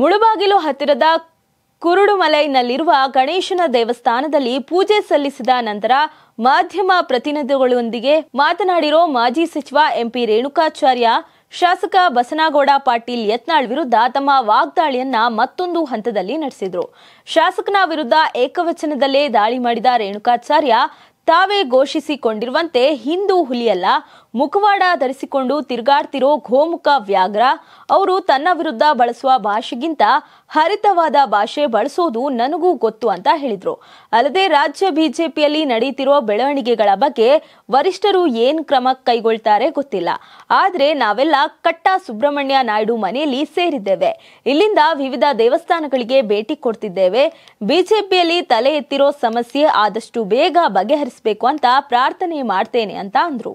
ಮುಳುಬಾಗಿಲು ಹತ್ತಿರದ ಕುರುಡುಮಲೈನಲ್ಲಿರುವ ಗಣೇಶನ ದೇವಸ್ಥಾನದಲ್ಲಿ ಪೂಜೆ ಸಲ್ಲಿಸಿದ ನಂತರ ಮಾಧ್ಯಮ ಪ್ರತಿನಿಧಿಗಳೊಂದಿಗೆ ಮಾತನಾಡಿರೋ ಮಾಜಿ ಸಚಿವ ಎಂಪಿ ರೇಣುಕಾಚಾರ್ಯ ಶಾಸಕ ಬಸನಗೌಡ ಪಾಟೀಲ್ ಯತ್ನಾಳ್ ವಿರುದ್ಧ ತಮ್ಮ ವಾಗ್ದಾಳಿಯನ್ನ ಮತ್ತೊಂದು ಹಂತದಲ್ಲಿ ನಡೆಸಿದ್ರು ಶಾಸಕನ ವಿರುದ್ಧ ಏಕವಚನದಲ್ಲೇ ದಾಳಿ ಮಾಡಿದ ರೇಣುಕಾಚಾರ್ಯ ತಾವೇ ಘೋಷಿಸಿಕೊಂಡಿರುವಂತೆ ಹಿಂದೂ ಹುಲಿಯಲ್ಲ ಮುಖವಾಡ ಧರಿಸಿಕೊಂಡು ತಿರುಗಾಡ್ತಿರೋ ಗೋಮುಖ ವ್ಯಾಘ್ರ ಅವರು ತನ್ನ ವಿರುದ್ಧ ಬಳಸುವ ಭಾಷೆಗಿಂತ ಹರಿತವಾದ ಭಾಷೆ ಬಳಸೋದು ನನಗೂ ಗೊತ್ತು ಅಂತ ಹೇಳಿದ್ರು ಅಲ್ಲದೆ ರಾಜ್ಯ ಬಿಜೆಪಿಯಲ್ಲಿ ನಡೆಯುತ್ತಿರುವ ಬೆಳವಣಿಗೆಗಳ ಬಗ್ಗೆ ವರಿಷ್ಠರು ಏನ್ ಕ್ರಮ ಕೈಗೊಳ್ತಾರೆ ಗೊತ್ತಿಲ್ಲ ಆದರೆ ನಾವೆಲ್ಲ ಕಟ್ಟ ಸುಬ್ರಹ್ಮಣ್ಯ ನಾಯ್ಡು ಮನೆಯಲ್ಲಿ ಸೇರಿದ್ದೇವೆ ಇಲ್ಲಿಂದ ವಿವಿಧ ದೇವಸ್ಥಾನಗಳಿಗೆ ಭೇಟಿ ಕೊಡ್ತಿದ್ದೇವೆ ಬಿಜೆಪಿಯಲ್ಲಿ ತಲೆ ಎತ್ತಿರೋ ಸಮಸ್ಯೆ ಆದಷ್ಟು ಬೇಗ ಬಗೆಹರಿಸಬೇಕು ಅಂತ ಪ್ರಾರ್ಥನೆ ಮಾಡ್ತೇನೆ ಅಂತ ಅಂದ್ರು